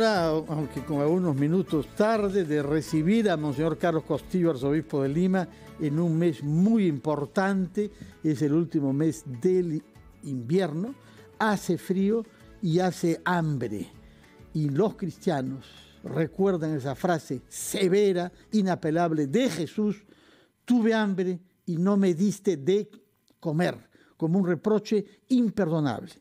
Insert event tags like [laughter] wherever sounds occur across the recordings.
aunque con algunos minutos tarde, de recibir a Monseñor Carlos Costillo, arzobispo de Lima, en un mes muy importante. Es el último mes del invierno. Hace frío y hace hambre. Y los cristianos recuerdan esa frase severa, inapelable de Jesús, tuve hambre y no me diste de comer, como un reproche imperdonable.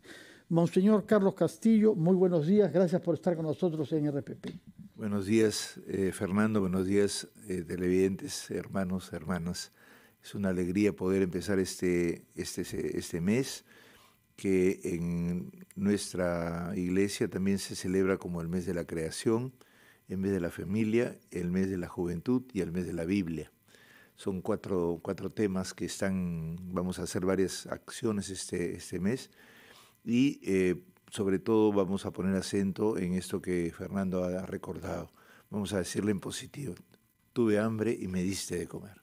Monseñor Carlos Castillo, muy buenos días, gracias por estar con nosotros en RPP. Buenos días, eh, Fernando, buenos días, eh, televidentes, hermanos, hermanas. Es una alegría poder empezar este, este, este, mes que en nuestra iglesia también se celebra como el mes de la creación, el mes de la familia, el mes de la juventud y el mes de la Biblia. Son cuatro, cuatro temas que están, vamos a hacer varias acciones este, este mes y eh, sobre todo vamos a poner acento en esto que Fernando ha recordado. Vamos a decirle en positivo, tuve hambre y me diste de comer.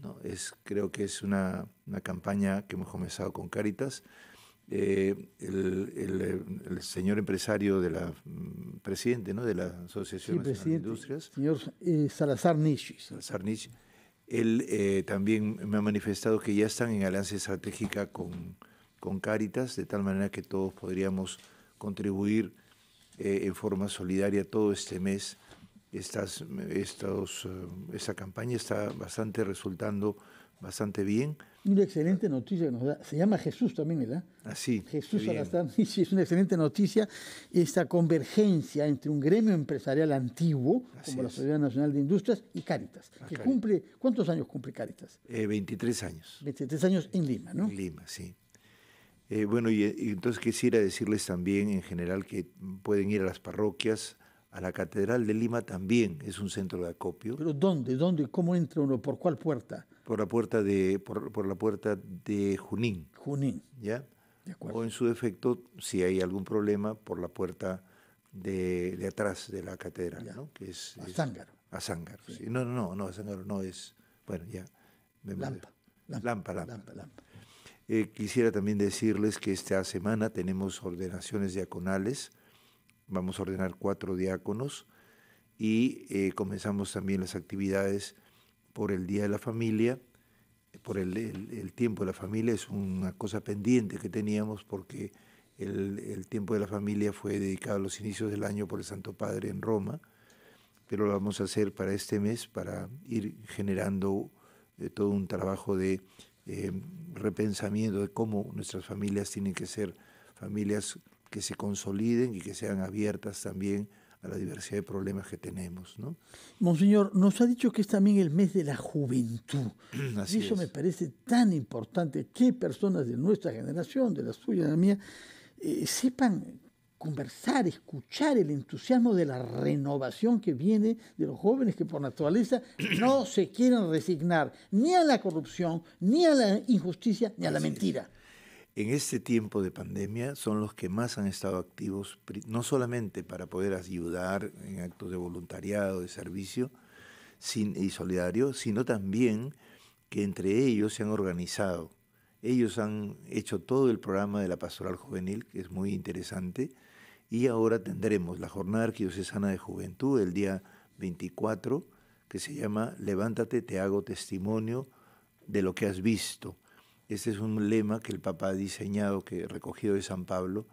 ¿No? Es, creo que es una, una campaña que hemos comenzado con Caritas. Eh, el, el, señor empresario de la mm, presidente ¿no? de la Asociación de Industrias. Señor eh, Salazar Nishi. Salazar Nishi. Él también me ha manifestado que ya están en alianza estratégica con con Cáritas, de tal manera que todos podríamos contribuir eh, en forma solidaria todo este mes. Estas, eh, esta campaña está bastante resultando bastante bien. Una excelente noticia que nos da. Se llama Jesús también, ¿verdad? Así. Ah, Jesús y [laughs] sí, es una excelente noticia esta convergencia entre un gremio empresarial antiguo, como la Sociedad Nacional de Industrias, y Cáritas, ah, que cumple, ¿cuántos años cumple Cáritas? 23 eh, años. 23 años en Lima, ¿no? En Lima, sí. Eh, bueno, eh, y, entonces quisiera decirles también en general que pueden ir a las parroquias, a la Catedral de Lima también es un centro de acopio. ¿Pero dónde? ¿Dónde? ¿Cómo entra uno? ¿Por cuál puerta? Por la puerta de, por, la puerta de Junín. Junín. ¿Ya? De acuerdo. O en su defecto, si hay algún problema, por la puerta de, atrás de la catedral, ¿no? Que es, a Zángaro. A Zángaro, sí. No, no, no, a Zángaro no es. Bueno, ya. Lampa, Lampa. Lampa, Lampa. Lampa. Eh, quisiera también decirles que esta semana tenemos ordenaciones diaconales. Vamos a ordenar cuatro diáconos y eh, comenzamos también las actividades por el Día de la Familia, por el, tiempo de la familia. Es una cosa pendiente que teníamos porque el, tiempo de la familia fue dedicado a los inicios del año por el Santo Padre en Roma, pero lo vamos a hacer para este mes, para ir generando eh, todo un trabajo de eh, repensamiento de cómo nuestras familias tienen que ser familias que se consoliden y que sean abiertas también a la diversidad de problemas que tenemos. ¿no? Monseñor, nos ha dicho que es también el mes de la juventud. [clears throat] y eso me parece tan importante que personas de nuestra generación, de la suya, de la mía, eh, sepan conversar, escuchar el entusiasmo de la renovación que viene de los jóvenes que por naturaleza [clears throat] no se quieren resignar ni a la corrupción, ni a la injusticia, ni a la mentira. En este tiempo de pandemia son los que más han estado activos, no solamente para poder ayudar en actos de voluntariado, de servicio y solidario, sino también que entre ellos se han organizado. Ellos han hecho todo el programa de la pastoral juvenil, que es muy interesante, y ahora tendremos la Jornada Arquidiocesana de Juventud el día 24, que se llama Levántate, te hago testimonio de lo que has visto. Este es un lema que el Papa ha diseñado, que recogido de San Pablo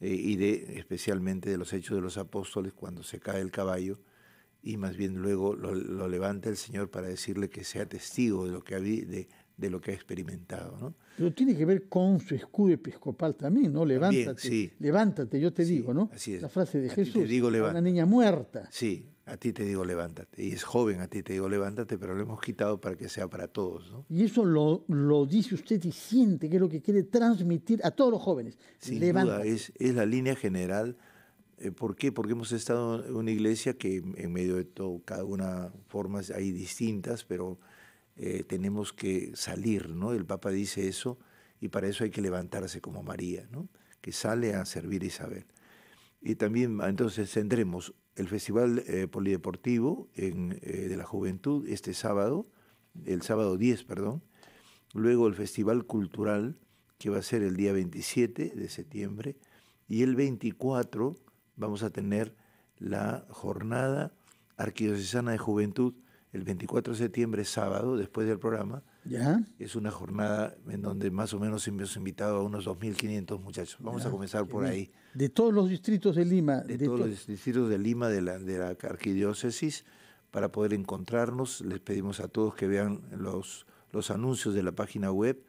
eh, y de especialmente de los Hechos de los Apóstoles cuando se cae el caballo y más bien luego lo, levanta el Señor para decirle que sea testigo de lo que ha, de, de lo que ha experimentado. ¿no? Pero tiene que ver con su escudo episcopal también, ¿no? Levántate, levántate, yo te digo, ¿no? Así es. La frase de Jesús, te digo, una niña muerta. Sí, a ti te digo levántate. Y es joven, a ti te digo levántate, pero lo hemos quitado para que sea para todos, ¿no? Y eso lo, lo dice usted y siente que es lo que quiere transmitir a todos los jóvenes. Sin duda, es, la línea general. Eh, ¿Por qué? Porque hemos estado en una iglesia que en medio de todo, cada una formas hay distintas, pero eh, tenemos que salir, ¿no? El Papa dice eso y para eso hay que levantarse como María, ¿no? Que sale a servir a Isabel. Y también entonces tendremos el Festival eh, Polideportivo eh, de la Juventud este sábado, el sábado 10, perdón. Luego el Festival Cultural, que va a ser el día 27 de septiembre. Y el 24 vamos a tener la jornada arquidiocesana de juventud el 24 de septiembre, sábado, después del programa. Es una jornada en donde más o menos hemos invitado a unos 2.500 muchachos. Vamos a comenzar por ahí. De todos los distritos de Lima. De, todos los distritos de Lima, de la, de la arquidiócesis, para poder encontrarnos. Les pedimos a todos que vean los anuncios de la página web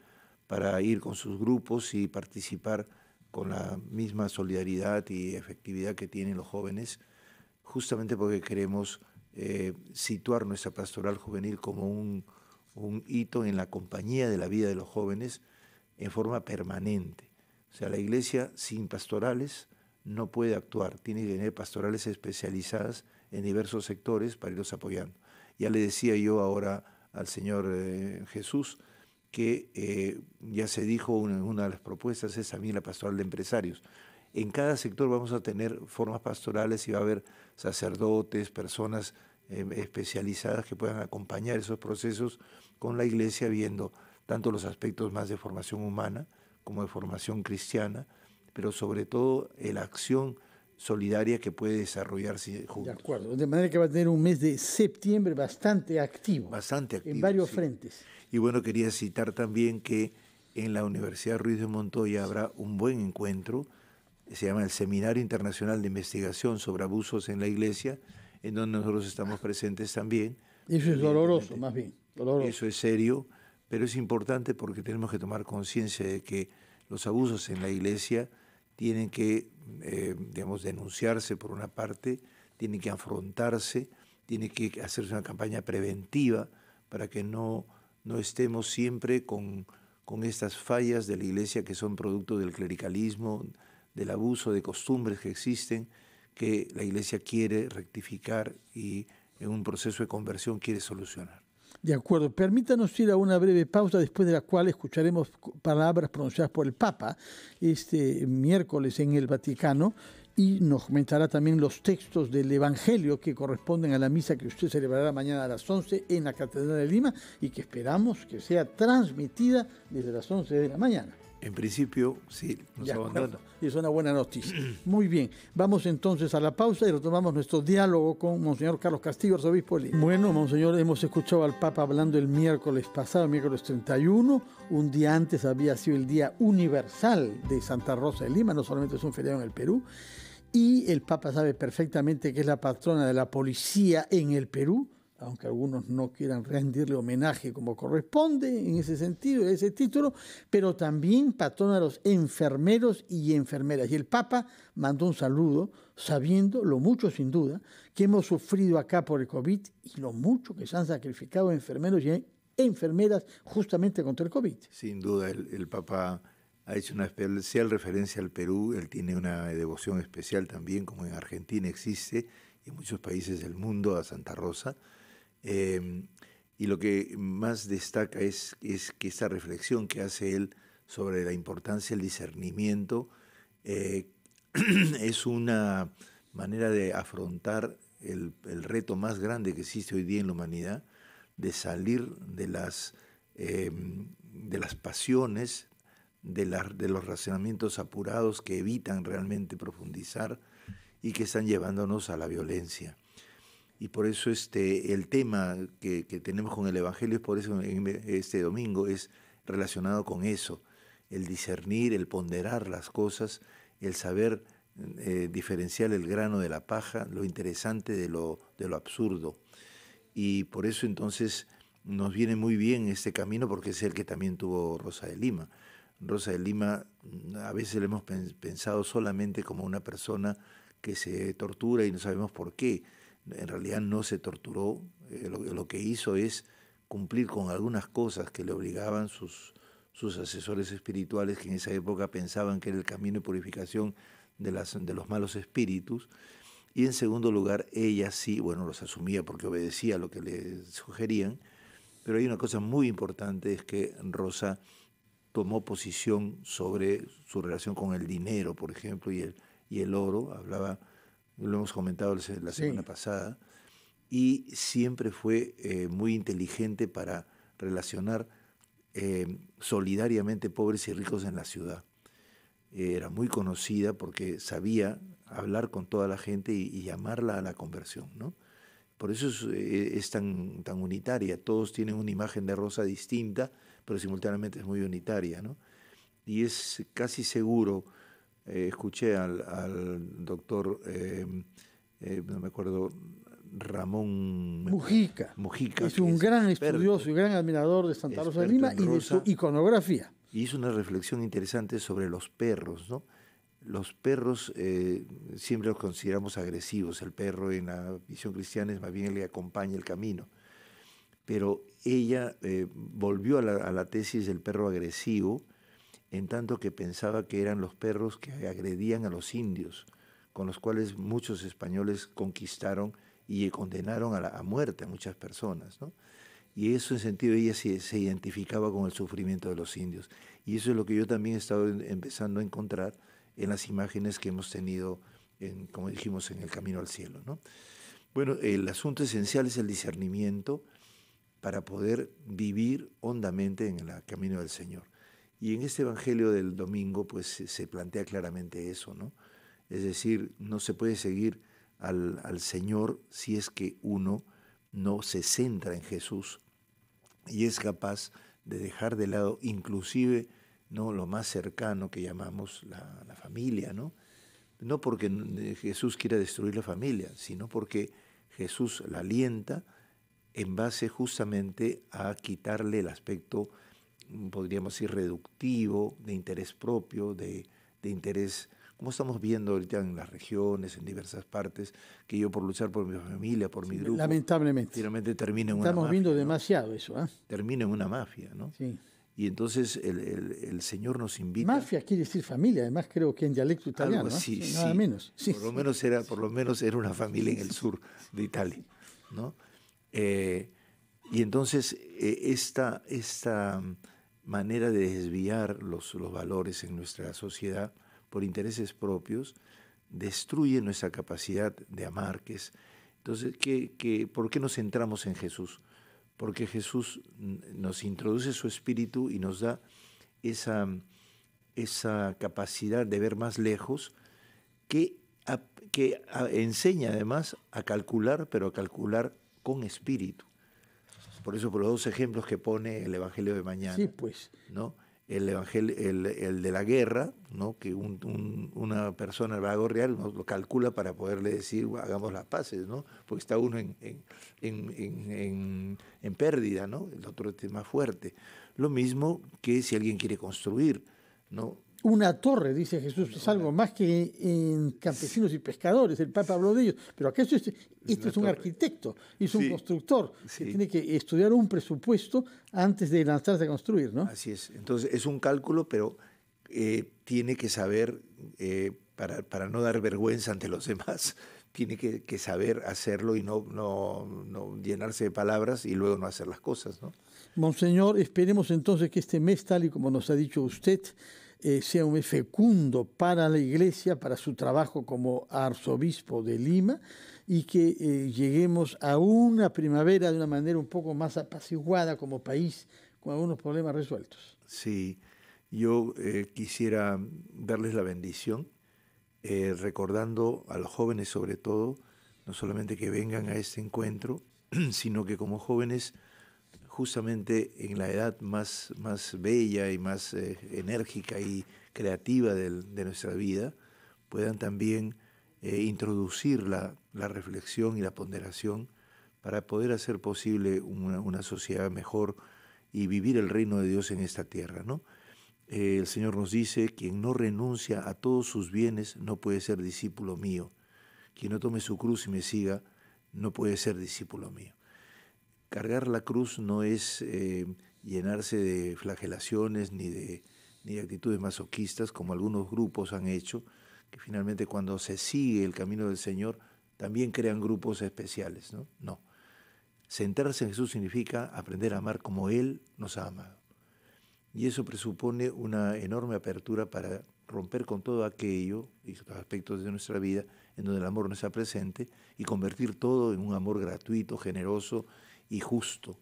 para ir con sus grupos y participar con la misma solidaridad y efectividad que tienen los jóvenes, justamente porque queremos eh, situar nuestra pastoral juvenil como un, hito en la compañía de la vida de los jóvenes en forma permanente. O sea, la iglesia sin pastorales no puede actuar, tiene que tener pastorales especializadas en diversos sectores para irlos apoyando. Ya le decía yo ahora al Señor eh, Jesús que eh, ya se dijo en una, de las propuestas es mí la pastoral de empresarios. En cada sector vamos a tener formas pastorales y va a haber sacerdotes, personas em, especializadas que puedan acompañar esos procesos con la iglesia viendo tanto los aspectos más de formación humana como de formación cristiana, pero sobre todo la acción solidaria que puede desarrollarse juntos. De acuerdo, de manera que va a tener un mes de septiembre bastante activo. Bastante activo. En varios frentes. Y bueno, quería citar también que en la Universidad Ruiz de Montoya habrá un buen encuentro se llama el Seminario Internacional de Investigación sobre Abusos en la Iglesia, en donde nosotros estamos presentes también. Eso es doloroso, más bien. Doloroso. Eso es serio, pero es importante porque tenemos que tomar conciencia de que los abusos en la Iglesia tienen que, eh, digamos, denunciarse por una parte, tienen que afrontarse, tiene que hacerse una campaña preventiva para que no, no estemos siempre con, con estas fallas de la Iglesia que son producto del clericalismo, del abuso de costumbres que existen, que la iglesia quiere rectificar y en un proceso de conversión quiere solucionar. De acuerdo, permítanos ir a una breve pausa después de la cual escucharemos palabras pronunciadas por el Papa este miércoles en el Vaticano y nos comentará también los textos del Evangelio que corresponden a la misa que usted celebrará mañana a las 11 en la Catedral de Lima y que esperamos que sea transmitida desde las 11 de la mañana. En principio, sí, nos Y Es una buena noticia. [clears throat] Muy bien, vamos entonces a la pausa y retomamos nuestro diálogo con Monseñor Carlos Castillo, arzobispo de Lima. Bueno, Monseñor, hemos escuchado al Papa hablando el miércoles pasado, miércoles 31. Un día antes había sido el Día Universal de Santa Rosa de Lima, no solamente es un feriado en el Perú. Y el Papa sabe perfectamente que es la patrona de la policía en el Perú aunque algunos no quieran rendirle homenaje como corresponde en ese sentido, en ese título, pero también patrón a los enfermeros y enfermeras. Y el Papa mandó un saludo sabiendo lo mucho, sin duda, que hemos sufrido acá por el COVID y lo mucho que se han sacrificado enfermeros y enfermeras justamente contra el COVID. Sin duda, el, el Papa ha hecho una especial referencia al Perú, él tiene una devoción especial también, como en Argentina existe y en muchos países del mundo, a Santa Rosa Em, y lo que más destaca es, que esta reflexión que hace él sobre la importancia del discernimiento eh, [clears throat] es una manera de afrontar el, reto más grande que existe hoy día en la humanidad, de salir de las, em, de las pasiones, de, de los razonamientos apurados que evitan realmente profundizar y que están llevándonos a la violencia. Y por eso este, el tema que, tenemos con el Evangelio, es por eso este domingo, es relacionado con eso, el discernir, el ponderar las cosas, el saber eh, diferenciar el grano de la paja, lo interesante de lo, de lo absurdo. Y por eso entonces nos viene muy bien este camino porque es el que también tuvo Rosa de Lima. Rosa de Lima a veces le hemos pensado solamente como una persona que se tortura y no sabemos por qué en realidad no se torturó, eh, lo, que hizo es cumplir con algunas cosas que le obligaban sus, sus asesores espirituales, que en esa época pensaban que era el camino de purificación de, las, de los malos espíritus. Y en segundo lugar, ella sí, bueno, los asumía porque obedecía lo que le sugerían, pero hay una cosa muy importante, es que Rosa tomó posición sobre su relación con el dinero, por ejemplo, y el, y el oro, hablaba lo hemos comentado la semana pasada, y siempre fue eh, muy inteligente para relacionar eh, solidariamente pobres y ricos en la ciudad. Era muy conocida porque sabía hablar con toda la gente y, llamarla a la conversión, ¿no? Por eso es, eh, es, tan, tan unitaria. Todos tienen una imagen de Rosa distinta, pero simultáneamente es muy unitaria, ¿no? Y es casi seguro eh, escuché al, doctor, eh, eh, no me acuerdo, Ramón Mujica. Mujica es un gran estudioso y gran admirador de Santa Rosa de Lima y de su iconografía. Y hizo una reflexión interesante sobre los perros, ¿no? Los perros siempre los consideramos agresivos. El perro en la visión cristiana es más bien le acompaña el camino. Pero ella volvió a la, tesis del perro agresivo en tanto que pensaba que eran los perros que agredían a los indios, con los cuales muchos españoles conquistaron y condenaron a, la, muerte a muchas personas. ¿no? Y eso en sentido ella se, se, identificaba con el sufrimiento de los indios. Y eso es lo que yo también he estado empezando a encontrar en las imágenes que hemos tenido, en, como dijimos, en el camino al cielo. ¿no? Bueno, el asunto esencial es el discernimiento para poder vivir hondamente en el camino del Señor. Y en este Evangelio del domingo pues se plantea claramente eso, ¿no? Es decir, no se puede seguir al, Señor si es que uno no se centra en Jesús y es capaz de dejar de lado inclusive ¿no? lo más cercano que llamamos la, la familia, ¿no? No porque Jesús quiera destruir la familia, sino porque Jesús la alienta en base justamente a quitarle el aspecto podríamos decir, reductivo, de interés propio, de, de interés, como estamos viendo ahorita en las regiones, en diversas partes, que yo por luchar por mi familia, por mi grupo, lamentablemente, finalmente termina en una Estamos viendo demasiado eso. ¿ah? Termina en una mafia, ¿no? Sí. Y entonces el, el, Señor nos invita. Mafia quiere decir familia, además creo que en dialecto italiano. ¿no? sí, menos. Sí, por, lo menos era, por lo menos era una familia en el sur de Italia. ¿no? Eh, y entonces eh, esta, esta manera de desviar los, los valores en nuestra sociedad por intereses propios, destruye nuestra capacidad de amar, que es... Entonces, por qué nos centramos en Jesús? Porque Jesús nos introduce su espíritu y nos da esa, esa capacidad de ver más lejos, que, que enseña además a calcular, pero a calcular con espíritu. Por eso, por los dos ejemplos que pone el Evangelio de mañana. pues. ¿No? El, evangelio, el, de la guerra, ¿no? que una persona va a gorrear, lo calcula para poderle decir, hagamos las paces, ¿no? porque está uno en, en pérdida, ¿no? el otro es más fuerte. Lo mismo que si alguien quiere construir, ¿no? una torre, dice Jesús, es algo más que en campesinos y pescadores, el Papa habló de ellos, pero acá esto es, un arquitecto, es un constructor, tiene que estudiar un presupuesto antes de lanzarse a construir, ¿no? Así es, entonces es un cálculo, pero eh, tiene que saber, eh, para, no dar vergüenza ante los [laughs] demás, tiene que, saber hacerlo y no, no, no llenarse de palabras y luego no hacer las cosas, ¿no? Monseñor, esperemos entonces que este mes, tal y como nos ha dicho usted, eh, sea un fecundo para la Iglesia, para su trabajo como arzobispo de Lima y que eh, lleguemos a una primavera de una manera un poco más apaciguada como país, con algunos problemas resueltos. Sí, yo eh, quisiera darles la bendición, recordando a los jóvenes sobre todo, no solamente que vengan a este encuentro, [clears throat] sino que como jóvenes justamente en la edad más, más bella y más eh, enérgica y creativa de, nuestra vida, puedan también eh, introducir la, reflexión y la ponderación para poder hacer posible una, sociedad mejor y vivir el reino de Dios en esta tierra. ¿no? Eh, el Señor nos dice, quien no renuncia a todos sus bienes no puede ser discípulo mío. Quien no tome su cruz y me siga no puede ser discípulo mío cargar la cruz no es eh, llenarse de flagelaciones ni de, actitudes masoquistas como algunos grupos han hecho, que finalmente cuando se sigue el camino del Señor también crean grupos especiales. No, no. Sentarse en Jesús significa aprender a amar como Él nos ha amado. Y eso presupone una enorme apertura para romper con todo aquello y otros aspectos de nuestra vida en donde el amor no está presente y convertir todo en un amor gratuito, generoso, y justo.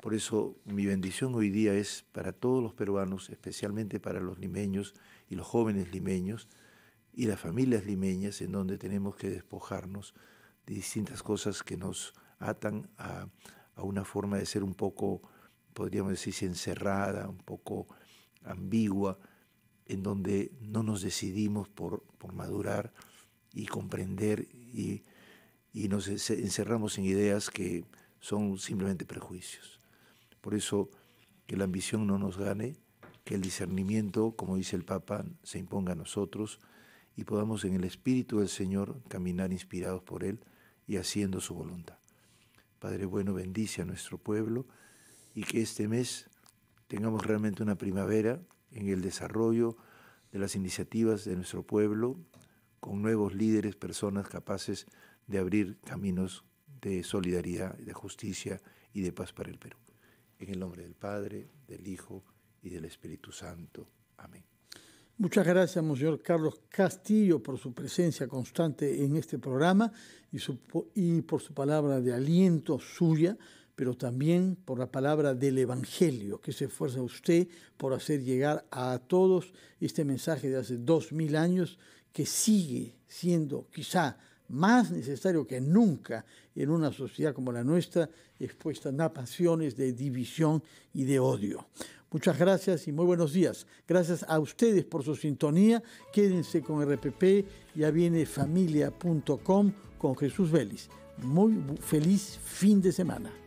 Por eso mi bendición hoy día es para todos los peruanos, especialmente para los limeños y los jóvenes limeños y las familias limeñas, en donde tenemos que despojarnos de distintas cosas que nos atan a, una forma de ser un poco, podríamos decir, encerrada, un poco ambigua, en donde no nos decidimos por, madurar y comprender y, y nos encerramos en ideas que son simplemente prejuicios. Por eso, que la ambición no nos gane, que el discernimiento, como dice el Papa, se imponga a nosotros y podamos en el Espíritu del Señor caminar inspirados por Él y haciendo su voluntad. Padre bueno, bendice a nuestro pueblo y que este mes tengamos realmente una primavera en el desarrollo de las iniciativas de nuestro pueblo, con nuevos líderes, personas capaces de abrir caminos de solidaridad, de justicia y de paz para el Perú. En el nombre del Padre, del Hijo y del Espíritu Santo. Amén. Muchas gracias, Monseñor Carlos Castillo, por su presencia constante en este programa y, y por su palabra de aliento suya, pero también por la palabra del Evangelio que se esfuerza usted por hacer llegar a todos este mensaje de hace dos mil años que sigue siendo quizá más necesario que nunca en una sociedad como la nuestra, expuesta a pasiones de división y de odio. Muchas gracias y muy buenos días. Gracias a ustedes por su sintonía. Quédense con RPP, ya viene familia.com con Jesús Vélez. Muy feliz fin de semana.